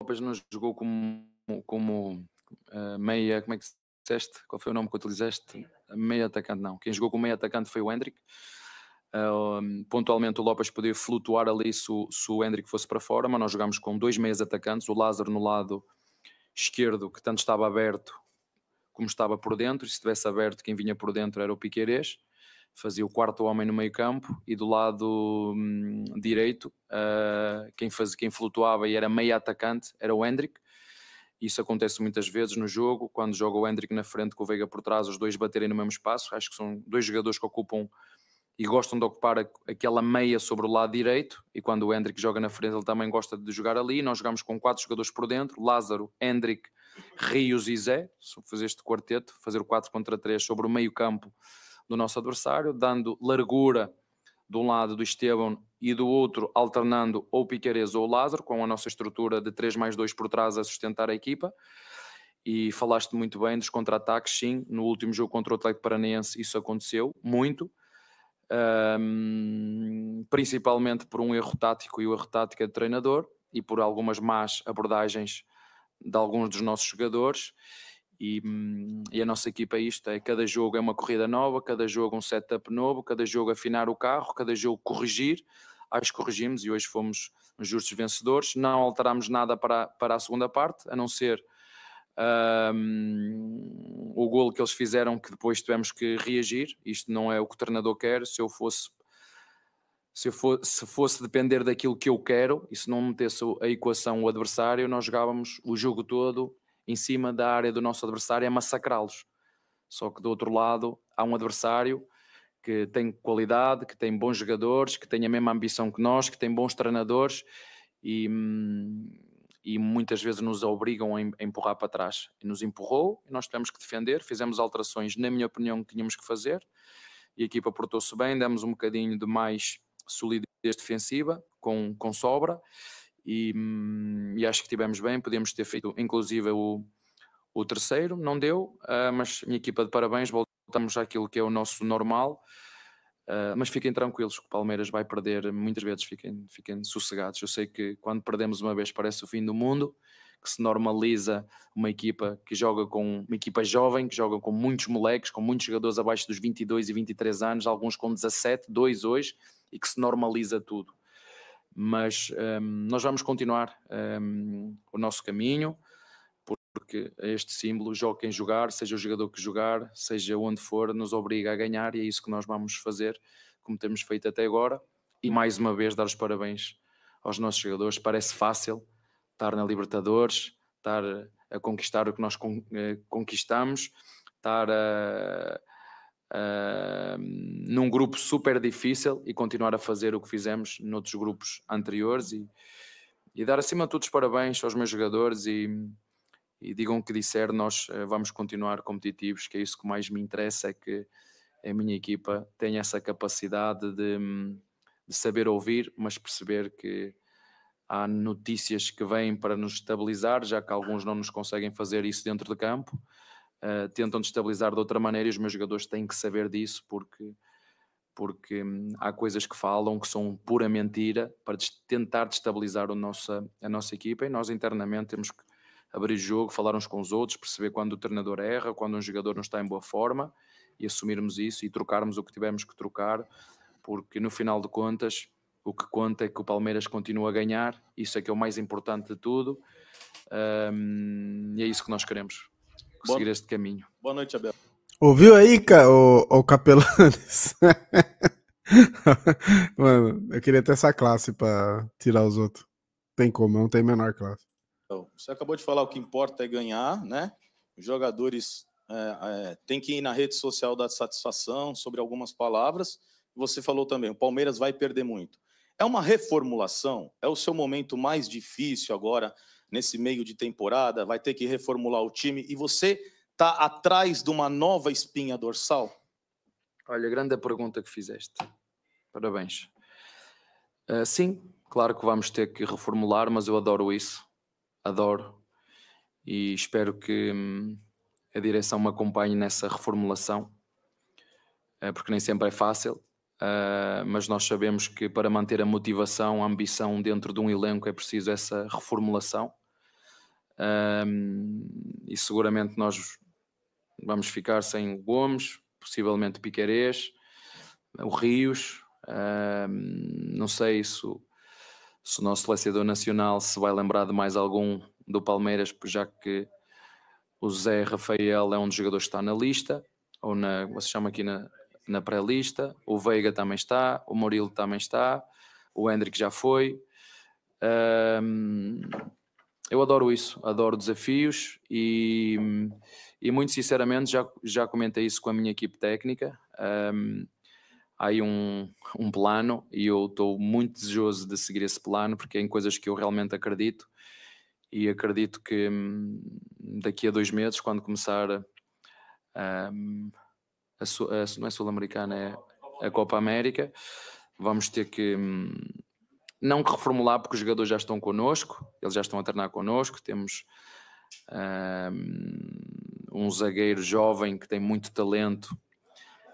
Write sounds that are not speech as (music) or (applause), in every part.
Lopes não jogou como, como uh, meia, como é que disseste? Qual foi o nome que utilizaste? Meia atacante, não. Quem jogou como meia atacante foi o Hendrick. Uh, pontualmente o Lopes podia flutuar ali se, se o Hendrick fosse para fora, mas nós jogámos com dois meias atacantes, o Lázaro no lado esquerdo, que tanto estava aberto como estava por dentro, e se estivesse aberto, quem vinha por dentro era o Piqueires fazia o quarto homem no meio campo e do lado hum, direito uh, quem, faz, quem flutuava e era meio atacante era o Hendrick. Isso acontece muitas vezes no jogo, quando joga o Hendrick na frente com o Veiga por trás, os dois baterem no mesmo espaço. Acho que são dois jogadores que ocupam e gostam de ocupar aquela meia sobre o lado direito. E quando o Hendrick joga na frente, ele também gosta de jogar ali. Nós jogamos com quatro jogadores por dentro: Lázaro, Hendrick, Rios e Zé. Se fazer este quarteto, fazer o 4 contra 3 sobre o meio campo do nosso adversário, dando largura de um lado do Esteban e do outro alternando ou Piqueires ou Lázaro, com a nossa estrutura de 3 mais 2 por trás a sustentar a equipa. E falaste muito bem dos contra-ataques, sim. No último jogo contra o Atlético Paranaense isso aconteceu muito. Um, principalmente por um erro tático e o erro tático é de do treinador e por algumas más abordagens de alguns dos nossos jogadores. E, hum, e, a nossa equipa é isto: é cada jogo é uma corrida nova, cada jogo um setup novo, cada jogo afinar o carro, cada jogo corrigir. Acho que corrigimos e hoje fomos justos vencedores. Não alterámos nada para, para a segunda parte, a não ser um, o golo que eles fizeram, que depois tivemos que reagir. Isto não é o que o treinador quer. Se eu fosse se fosse, se, fosse depender daquilo que eu quero e se não metesse a equação o adversário, nós jogávamos o jogo todo em cima da área do nosso adversário é massacrá-los. Só que do outro lado há um adversário que tem qualidade, que tem bons jogadores, que tem a mesma ambição que nós, que tem bons treinadores e, e muitas vezes nos obrigam a empurrar para trás. E nos empurrou e nós tivemos que defender, fizemos alterações, na minha opinião, que tínhamos que fazer e a equipa portou-se bem, demos um bocadinho de mais solidez defensiva, com, com sobra, e, hum, e acho que tivemos bem, podíamos ter feito inclusive o, o terceiro, não deu, uh, mas minha equipa de parabéns, voltamos àquilo que é o nosso normal. Uh, mas fiquem tranquilos que o Palmeiras vai perder muitas vezes, fiquem, fiquem sossegados. Eu sei que quando perdemos uma vez parece o fim do mundo, que se normaliza uma equipa que joga com uma equipa jovem, que joga com muitos moleques, com muitos jogadores abaixo dos 22 e 23 anos, alguns com 17, 2 hoje, e que se normaliza tudo mas um, nós vamos continuar um, o nosso caminho, porque este símbolo, joga quem jogar, seja o jogador que jogar, seja onde for, nos obriga a ganhar e é isso que nós vamos fazer, como temos feito até agora. E mais uma vez dar os parabéns aos nossos jogadores. Parece fácil estar na Libertadores, estar a conquistar o que nós eh, conquistamos, estar a num grupo super difícil e continuar a fazer o que fizemos noutros grupos anteriores e, e dar acima de tudo os parabéns aos meus jogadores e, e digam o que disser, nós eh, vamos continuar competitivos, que é isso que mais me interessa, é que a minha equipa tenha essa capacidade de, de saber ouvir, mas perceber que há notícias que vêm para nos estabilizar, já que alguns não nos conseguem fazer isso dentro de campo, uh, tentam destabilizar de outra maneira e os meus jogadores têm que saber disso porque, porque hum, há coisas que falam que são pura mentira para des tentar destabilizar o nossa, a nossa equipa e nós internamente temos que abrir jogo, falar uns com os outros, perceber quando o treinador erra, quando um jogador não está em boa forma e assumirmos isso e trocarmos o que tivermos que trocar, porque no final de contas o que conta é que o Palmeiras continua a ganhar, isso é que é o mais importante de tudo um, e é isso que nós queremos conseguir Boa... este caminho. Boa noite, Abel. Ouviu aí, o, o Capelanes? (laughs) Mano, eu queria ter essa classe para tirar os outros. Tem como, não tem menor classe. Então, você acabou de falar o que importa é ganhar, né? Os jogadores é, é, têm que ir na rede social da satisfação sobre algumas palavras. Você falou também, o Palmeiras vai perder muito. É uma reformulação? É o seu momento mais difícil agora? nesse meio de temporada, vai ter que reformular o time e você está atrás de uma nova espinha dorsal? Olha, grande a pergunta que fizeste. Parabéns. Uh, sim, claro que vamos ter que reformular, mas eu adoro isso. Adoro. E espero que hum, a direção me acompanhe nessa reformulação, uh, porque nem sempre é fácil. Uh, mas nós sabemos que para manter a motivação, a ambição dentro de um elenco é preciso essa reformulação. Um, e seguramente nós vamos ficar sem o Gomes, possivelmente Piquerez, o Rios. Um, não sei se o, se o nosso selecionador nacional se vai lembrar de mais algum do Palmeiras, já que o Zé Rafael é um dos jogadores que está na lista, ou na, como se chama aqui na, na pré-lista, o Veiga também está, o Murilo também está, o Hendrick já foi. Um, eu adoro isso, adoro desafios e, e muito sinceramente já, já comentei isso com a minha equipe técnica. Um, há aí um, um plano e eu estou muito desejoso de seguir esse plano porque é em coisas que eu realmente acredito e acredito que hum, daqui a dois meses, quando começar um, a, a, não é Sul-Americana, é a Copa América, vamos ter que hum, não reformular, porque os jogadores já estão connosco, eles já estão a treinar connosco. Temos um, um zagueiro jovem que tem muito talento,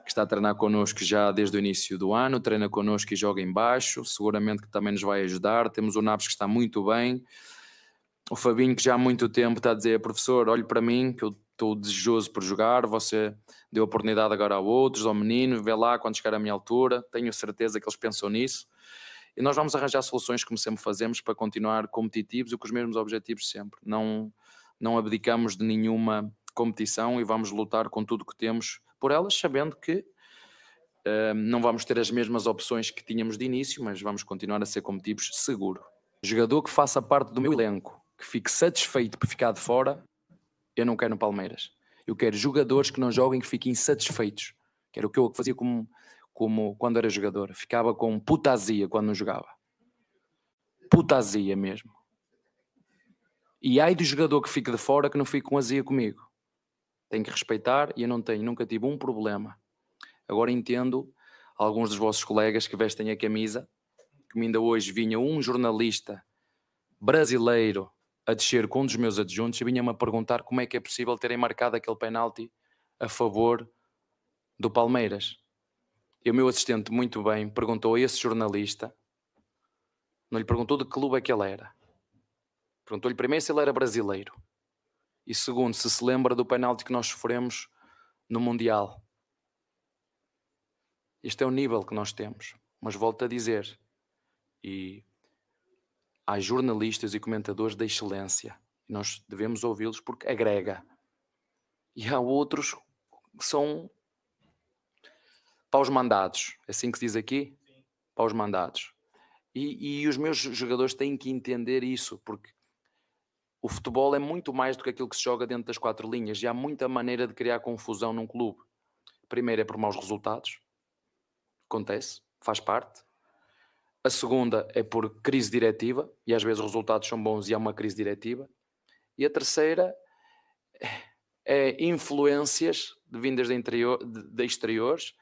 que está a treinar connosco já desde o início do ano, treina connosco e joga em baixo, seguramente que também nos vai ajudar. Temos o Naves que está muito bem, o Fabinho que já há muito tempo está a dizer, professor, olhe para mim, que eu estou desejoso por jogar, você deu oportunidade agora a outros, ao menino, vê lá quando chegar à minha altura, tenho certeza que eles pensam nisso. E nós vamos arranjar soluções, como sempre fazemos, para continuar competitivos e com os mesmos objetivos sempre. Não, não abdicamos de nenhuma competição e vamos lutar com tudo que temos por elas, sabendo que uh, não vamos ter as mesmas opções que tínhamos de início, mas vamos continuar a ser competitivos seguro. Jogador que faça parte do meu elenco, que fique satisfeito por ficar de fora, eu não quero no Palmeiras. Eu quero jogadores que não joguem que fiquem insatisfeitos. Quero o que eu fazia como como quando era jogador. Ficava com putazia quando não jogava. Putazia mesmo. E ai do jogador que fica de fora que não fica com azia comigo. Tenho que respeitar e eu não tenho, nunca tive um problema. Agora entendo alguns dos vossos colegas que vestem a camisa, que ainda hoje vinha um jornalista brasileiro a descer com um dos meus adjuntos e vinha-me a perguntar como é que é possível terem marcado aquele penalti a favor do Palmeiras. E o meu assistente, muito bem, perguntou a esse jornalista, não lhe perguntou de que clube é que ele era. Perguntou-lhe primeiro se ele era brasileiro. E segundo, se se lembra do penalti que nós sofremos no Mundial. Este é o nível que nós temos. Mas volto a dizer, e há jornalistas e comentadores da excelência. E nós devemos ouvi-los porque agrega. E há outros que são para os mandados. É assim que se diz aqui? Sim. Para os mandados. E, e os meus jogadores têm que entender isso, porque o futebol é muito mais do que aquilo que se joga dentro das quatro linhas e há muita maneira de criar confusão num clube. Primeiro é por maus resultados, acontece, faz parte. A segunda é por crise diretiva, e às vezes os resultados são bons e há uma crise diretiva. E a terceira é influências vindas de, interior, de, de exteriores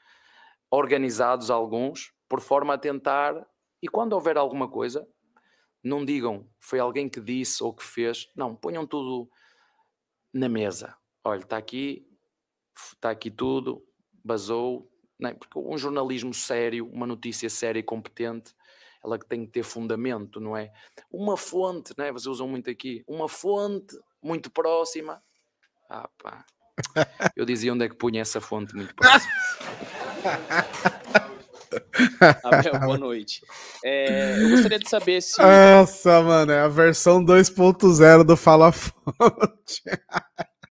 organizados alguns, por forma a tentar, e quando houver alguma coisa, não digam foi alguém que disse ou que fez, não, ponham tudo na mesa. Olha, está aqui, está aqui tudo, basou, né? porque um jornalismo sério, uma notícia séria e competente, ela que tem que ter fundamento, não é? Uma fonte, é vocês usam muito aqui, uma fonte muito próxima. Ah, pá. (laughs) Eu dizia onde é que punha essa fonte muito próxima. (laughs) (laughs) Abel, boa noite. É, eu gostaria de saber se. Nossa, mano, é a versão 2.0 do Fala Fonte. (laughs)